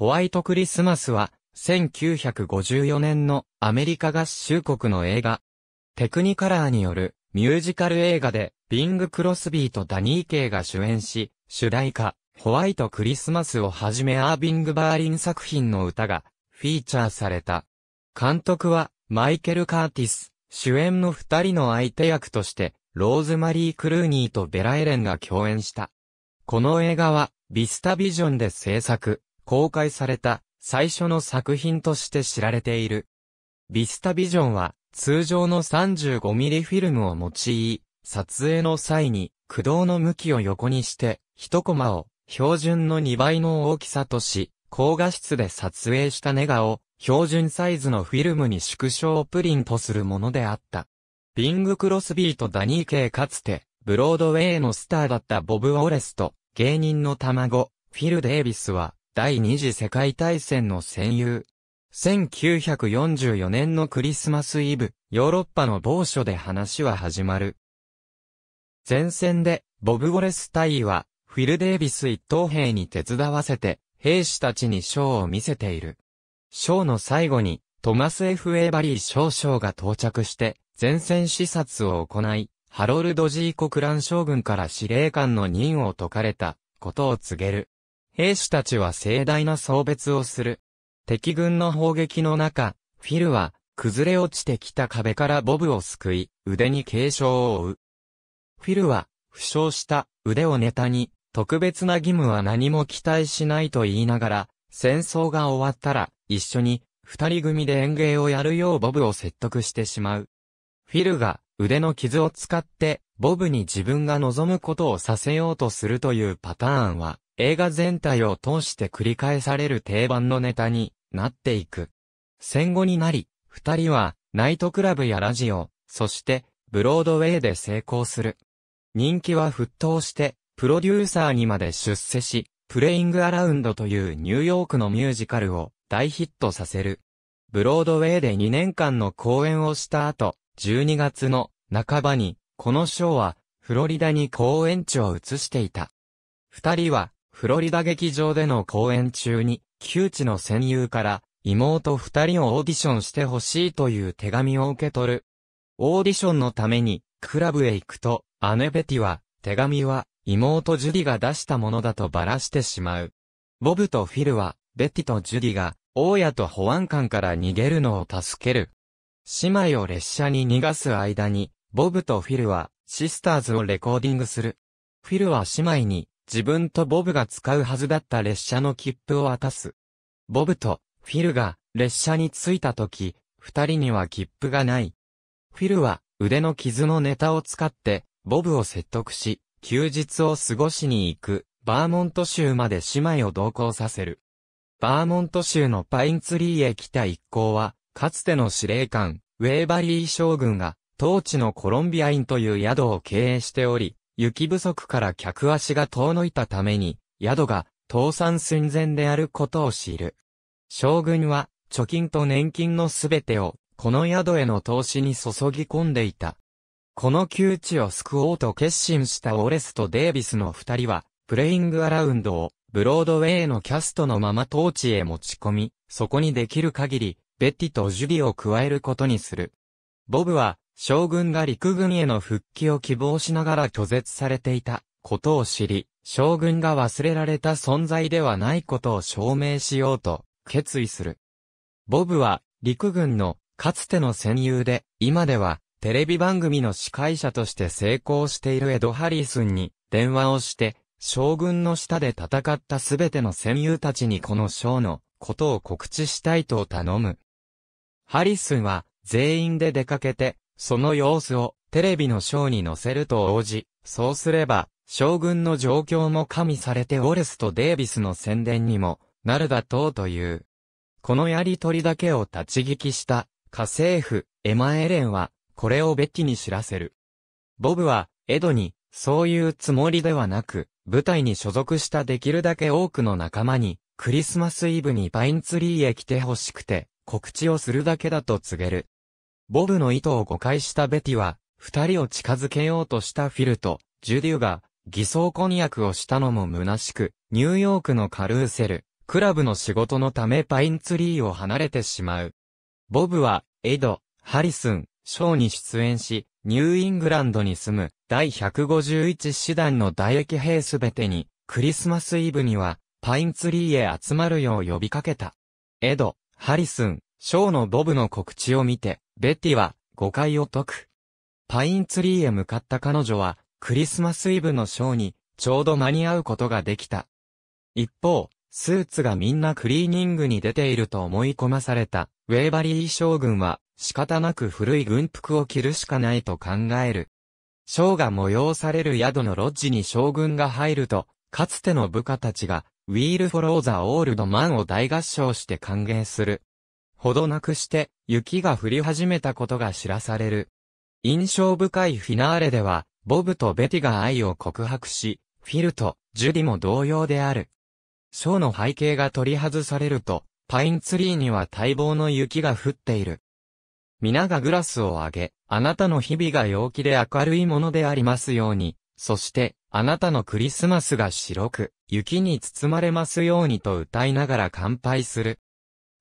ホワイトクリスマスは、1954年のアメリカ合衆国の映画、テクニカラーによるミュージカル映画で、ビング・クロスビーとダニー・ケイが主演し、主題歌、ホワイトクリスマスをはじめアービング・バーリン作品の歌が、フィーチャーされた。監督は、マイケル・カーティス、主演の二人の相手役として、ローズマリー・クルーニーとベラエレンが共演した。この映画は、ビスタビジョンで制作。公開された最初の作品として知られている。ビスタビジョンは通常の 35mm フィルムを用い、撮影の際に駆動の向きを横にして1コマを標準の2倍の大きさとし、高画質で撮影したネガを標準サイズのフィルムに縮小プリントするものであった。ビング・クロスビーとダニー・ケかつて、ブロードウェイのスターだったボブ・ウォレスと、芸人の卵、フィル・デイビスは、第二次世界大戦の戦友。1944年のクリスマスイブ、ヨーロッパの某所で話は始まる。前線で、ボブ・ウォレス大尉は、フィル・デービス一等兵に手伝わせて、兵士たちにショーを見せている。ショーの最後に、トマス・ F・ エーバリー少将が到着して、前線視察を行い、ハロルド・ジーコ・クラン将軍から司令官の任を解かれた、ことを告げる。兵士たちは盛大な送別をする。敵軍の砲撃の中、フィルは、崩れ落ちてきた壁からボブを救い、腕に軽傷を負う。フィルは、負傷した腕をネタに、特別な義務は何も期待しないと言いながら、戦争が終わったら、一緒に、二人組で演芸をやるようボブを説得してしまう。フィルが、腕の傷を使って、ボブに自分が望むことをさせようとするというパターンは、映画全体を通して繰り返される定番のネタになっていく。戦後になり、二人はナイトクラブやラジオ、そしてブロードウェイで成功する。人気は沸騰して、プロデューサーにまで出世し、プレイングアラウンドというニューヨークのミュージカルを大ヒットさせる。ブロードウェイで2年間の公演をした後、12月の半ばに、このショーはフロリダに公演地を移していた。二人はフロリダ劇場での公演中に、旧知の戦友から妹二人をオーディションしてほしいという手紙を受け取る。オーディションのためにクラブへ行くと、姉ベティは、手紙は妹ジュディが出したものだとばらしてしまう。ボブとフィルは、ベティとジュディが、大家と保安官から逃げるのを助ける。姉妹を列車に逃がす間に、ボブとフィルは、シスターズをレコーディングする。フィルは姉妹に、自分とボブが使うはずだった列車の切符を渡す。ボブとフィルが列車に着いた時、二人には切符がない。フィルは腕の傷のネタを使ってボブを説得し、休日を過ごしに行くバーモント州まで姉妹を同行させる。バーモント州のパインツリーへ来た一行は、かつての司令官、ウェーバリー将軍が、当地のコロンビアインという宿を経営しており、雪不足から客足が遠のいたために、宿が倒産寸前であることを知る。将軍は、貯金と年金のすべてを、この宿への投資に注ぎ込んでいた。この窮地を救おうと決心したオレスとデイビスの二人は、プレイングアラウンドを、ブロードウェイのキャストのまま当地へ持ち込み、そこにできる限り、ベッティとジュディを加えることにする。ボブは、将軍が陸軍への復帰を希望しながら拒絶されていたことを知り、将軍が忘れられた存在ではないことを証明しようと決意する。ボブは陸軍のかつての戦友で、今ではテレビ番組の司会者として成功しているエド・ハリスンに電話をして、将軍の下で戦ったすべての戦友たちにこの章のことを告知したいと頼む。ハリスンは全員で出かけてその様子をテレビのショーに載せると応じ、そうすれば、将軍の状況も加味されてウォレスとデイビスの宣伝にもなるだとうという。このやりとりだけを立ち聞きした、家政婦、エマ・エレンは、これをベッキに知らせる。ボブは、エドに、そういうつもりではなく、舞台に所属したできるだけ多くの仲間に、クリスマスイブにパインツリーへ来てほしくて、告知をするだけだと告げる。ボブの意図を誤解したベティは、二人を近づけようとしたフィルと、ジュデュが、偽装婚約をしたのも虚しく、ニューヨークのカルーセル、クラブの仕事のためパインツリーを離れてしまう。ボブは、エド、ハリスン、ショーに出演し、ニューイングランドに住む第151師団の代役兵すべてに、クリスマスイブには、パインツリーへ集まるよう呼びかけた。エド、ハリスン、ショーのボブの告知を見て、ベッティは誤解を解く。パインツリーへ向かった彼女は、クリスマスイブのショーに、ちょうど間に合うことができた。一方、スーツがみんなクリーニングに出ていると思い込まされた、ウェーバリー将軍は、仕方なく古い軍服を着るしかないと考える。ショーが催される宿のロッジに将軍が入ると、かつての部下たちが、ウィールフォローザオールドマンを大合唱して歓迎する。ほどなくして、雪が降り始めたことが知らされる。印象深いフィナーレでは、ボブとベティが愛を告白し、フィルとジュディも同様である。ショーの背景が取り外されると、パインツリーには待望の雪が降っている。皆がグラスを上げ、あなたの日々が陽気で明るいものでありますように、そして、あなたのクリスマスが白く、雪に包まれますようにと歌いながら乾杯する。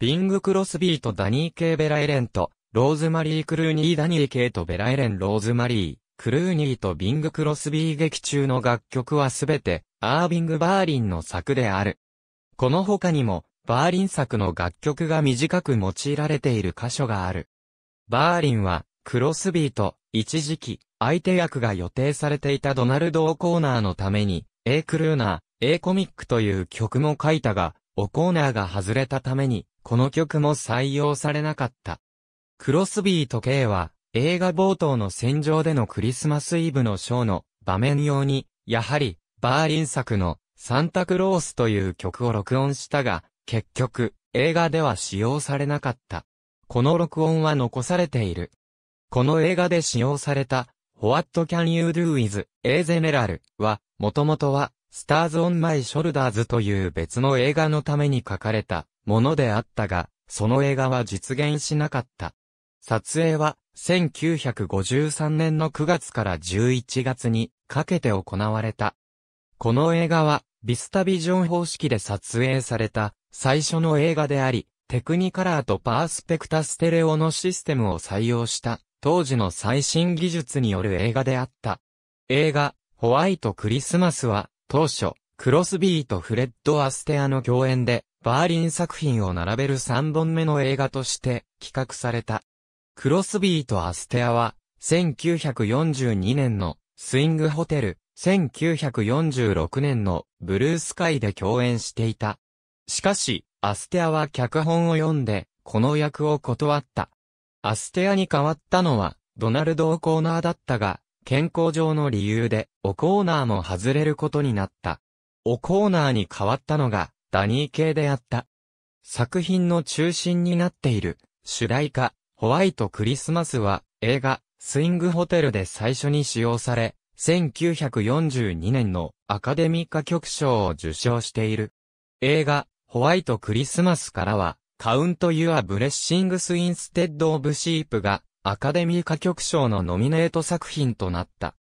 ビング・クロスビーとダニー・ケイ・ベラエレンと、ローズマリー・クルーニー・ダニー・ケイとベラエレン・ローズマリー、クルーニーとビング・クロスビー劇中の楽曲はすべて、アービング・バーリンの作である。この他にも、バーリン作の楽曲が短く用いられている箇所がある。バーリンは、クロスビーと、一時期、相手役が予定されていたドナルド・オコーナーのために、A クルーナー、A コミックという曲も書いたが、おコーナーが外れたために、この曲も採用されなかった。クロスビーと K は、映画冒頭の戦場でのクリスマスイブのショーの場面用に、やはり、バーリン作のサンタクロースという曲を録音したが、結局、映画では使用されなかった。この録音は残されている。この映画で使用された、What Can You Do i h A General は、もともとは、スターズ・オン・マイ・ショルダーズという別の映画のために書かれたものであったが、その映画は実現しなかった。撮影は1953年の9月から11月にかけて行われた。この映画はビスタビジョン方式で撮影された最初の映画であり、テクニカラーとパースペクタステレオのシステムを採用した当時の最新技術による映画であった。映画、ホワイトクリスマスは当初、クロスビーとフレッド・アステアの共演で、バーリン作品を並べる3本目の映画として企画された。クロスビーとアステアは、1942年のスイングホテル、1946年のブルースカイで共演していた。しかし、アステアは脚本を読んで、この役を断った。アステアに変わったのは、ドナルド・オコーナーだったが、健康上の理由で、おコーナーも外れることになった。おコーナーに変わったのが、ダニー系であった。作品の中心になっている、主題歌、ホワイトクリスマスは、映画、スイングホテルで最初に使用され、1942年のアカデミー歌曲賞を受賞している。映画、ホワイトクリスマスからは、カウント・ユア・ブレッシングス・インステッド・オブ・シープがアカデミー歌曲賞のノミネート作品となった。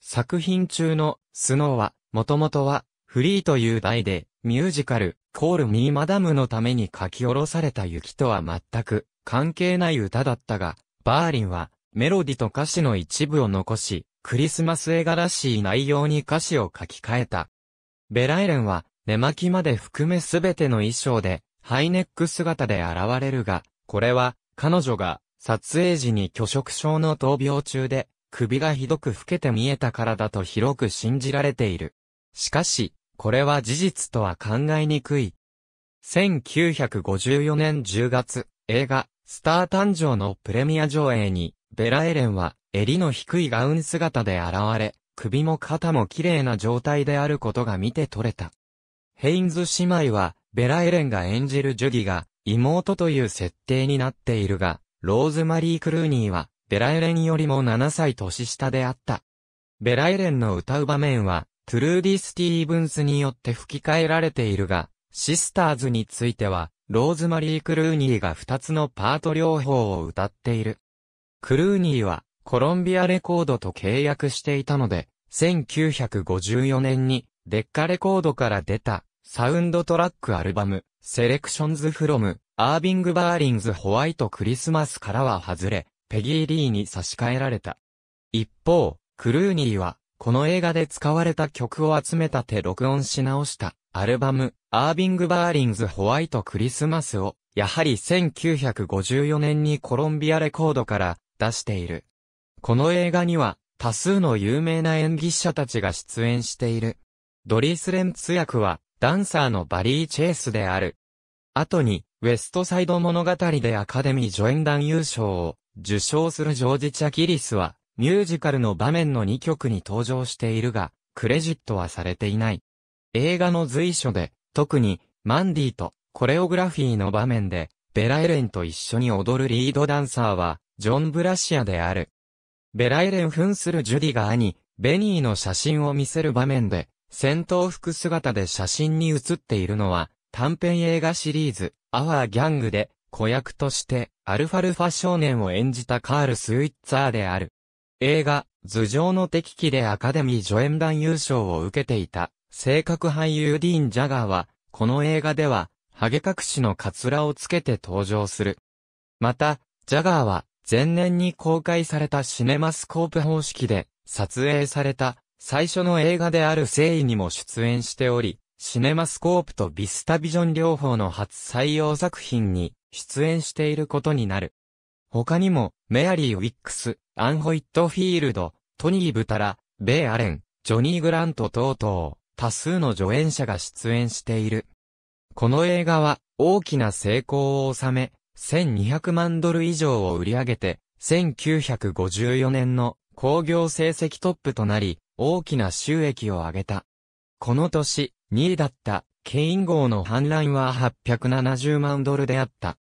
作品中のスノーは、もともとは、フリーという題で、ミュージカル、コール・ミー・マダムのために書き下ろされた雪とは全く関係ない歌だったが、バーリンは、メロディと歌詞の一部を残し、クリスマス映画らしい内容に歌詞を書き換えた。ベライレンは、寝巻きまで含めすべての衣装で、ハイネック姿で現れるが、これは、彼女が、撮影時に拒食症の闘病中で、首がひどく老けて見えたからだと広く信じられている。しかし、これは事実とは考えにくい。1954年10月、映画、スター誕生のプレミア上映に、ベラエレンは、襟の低いガウン姿で現れ、首も肩も綺麗な状態であることが見て取れた。ヘインズ姉妹は、ベラエレンが演じるジュギが、妹という設定になっているが、ローズマリー・クルーニーは、ベラエレンよりも7歳年下であった。ベラエレンの歌う場面は、トゥルーディ・スティーブンスによって吹き替えられているが、シスターズについては、ローズマリー・クルーニーが2つのパート両方を歌っている。クルーニーは、コロンビアレコードと契約していたので、1954年に、デッカレコードから出た、サウンドトラックアルバム、セレクションズフロム、アービング・バーリンズ・ホワイト・クリスマスからは外れ、ペギー・リーに差し替えられた。一方、クルーニーは、この映画で使われた曲を集めた手録音し直した、アルバム、アービング・バーリンズ・ホワイト・クリスマスを、やはり1954年にコロンビアレコードから出している。この映画には、多数の有名な演技者たちが出演している。ドリース・レンツ役は、ダンサーのバリー・チェイスである。後に、ウェストサイド物語でアカデミー助演団優勝を受賞するジョージ・チャキリスは、ミュージカルの場面の2曲に登場しているが、クレジットはされていない。映画の随所で、特に、マンディとコレオグラフィーの場面で、ベラエレンと一緒に踊るリードダンサーは、ジョン・ブラシアである。ベラエレン扮するジュディが兄、ベニーの写真を見せる場面で、戦闘服姿で写真に写っているのは、短編映画シリーズ、アワーギャングで、子役として、アルファルファ少年を演じたカール・スウィッツァーである。映画、頭上の敵機でアカデミー助演団優勝を受けていた、性格俳優ディーン・ジャガーは、この映画では、ハゲ隠しのカツラをつけて登場する。また、ジャガーは、前年に公開されたシネマスコープ方式で、撮影された、最初の映画である誠意にも出演しており、シネマスコープとビスタビジョン両方の初採用作品に出演していることになる。他にも、メアリー・ウィックス、アンホイットフィールド、トニー・ブタラ、ベイ・アレン、ジョニー・グラント等々、多数の助演者が出演している。この映画は大きな成功を収め、1200万ドル以上を売り上げて、1954年の興行成績トップとなり、大きな収益を上げた。この年、2位だったケイン号の反乱は870万ドルであった。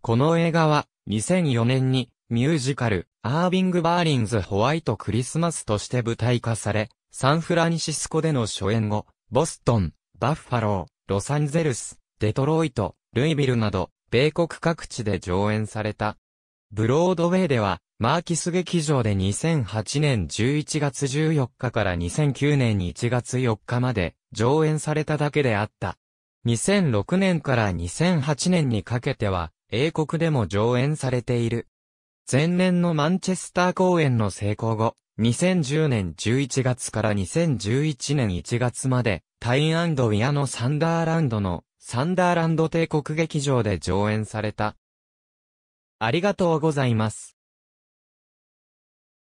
この映画は2004年にミュージカルアービング・バーリンズ・ホワイト・クリスマスとして舞台化され、サンフランシスコでの初演後、ボストン、バッファロー、ロサンゼルス、デトロイト、ルイビルなど、米国各地で上演された。ブロードウェイでは、マーキス劇場で2008年11月14日から2009年1月4日まで上演されただけであった。2006年から2008年にかけては英国でも上演されている。前年のマンチェスター公演の成功後、2010年11月から2011年1月までタインウィアのサンダーランドのサンダーランド帝国劇場で上演された。ありがとうございます。